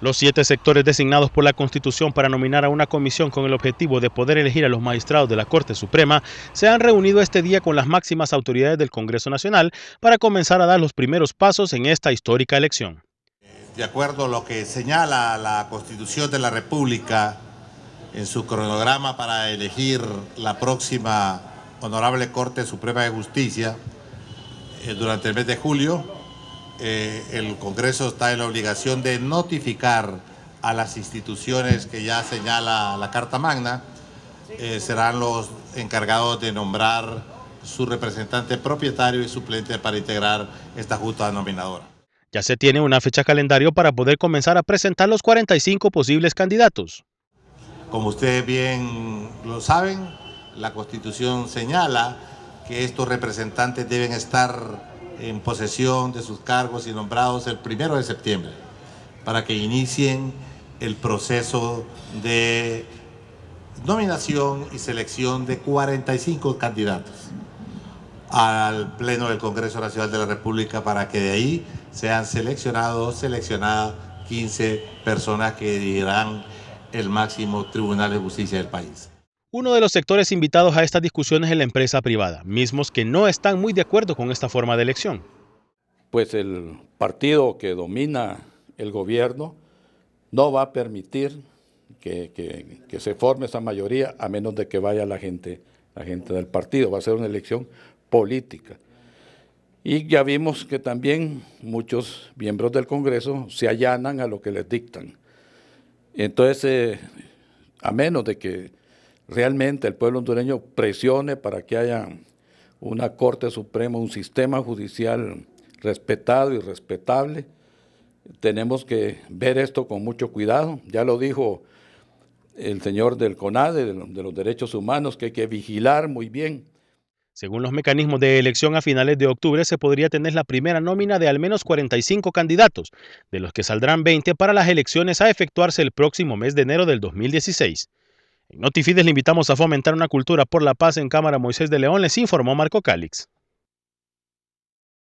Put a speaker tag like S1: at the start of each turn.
S1: Los siete sectores designados por la Constitución para nominar a una comisión con el objetivo de poder elegir a los magistrados de la Corte Suprema se han reunido este día con las máximas autoridades del Congreso Nacional para comenzar a dar los primeros pasos en esta histórica elección.
S2: De acuerdo a lo que señala la Constitución de la República en su cronograma para elegir la próxima Honorable Corte Suprema de Justicia eh, durante el mes de julio, eh, el Congreso está en la obligación de notificar a las instituciones que ya señala la Carta Magna, eh, serán los encargados de nombrar su representante propietario y suplente para integrar esta junta denominadora.
S1: Ya se tiene una fecha calendario para poder comenzar a presentar los 45 posibles candidatos.
S2: Como ustedes bien lo saben, la Constitución señala que estos representantes deben estar en posesión de sus cargos y nombrados el primero de septiembre, para que inicien el proceso de nominación y selección de 45 candidatos al Pleno del Congreso Nacional de la República para que de ahí sean seleccionados, seleccionadas 15 personas que dirán el máximo Tribunal de Justicia del país.
S1: Uno de los sectores invitados a estas discusiones es la empresa privada, mismos que no están
S3: muy de acuerdo con esta forma de elección. Pues el partido que domina el gobierno no va a permitir que, se forme esa mayoría a menos de que vaya la gente, la gente del partido. Va a ser una elección política. Y ya vimos que también muchos miembros del Congreso se allanan a lo que les dictan. Entonces, eh, a menos de que realmente el pueblo hondureño presione para que haya una Corte Suprema, un sistema judicial respetado y respetable. Tenemos que ver esto con mucho cuidado. Ya lo dijo el señor del CONADE, de los derechos humanos, que hay que vigilar muy bien. Según los mecanismos de
S1: elección a finales de octubre se podría tener la primera nómina de al menos 45 candidatos, de los que saldrán 20 para las elecciones a efectuarse el próximo mes de enero del 2016. En Notifides le invitamos a fomentar una cultura por la paz en Cámara Moisés de León, les informó Marco Cálix.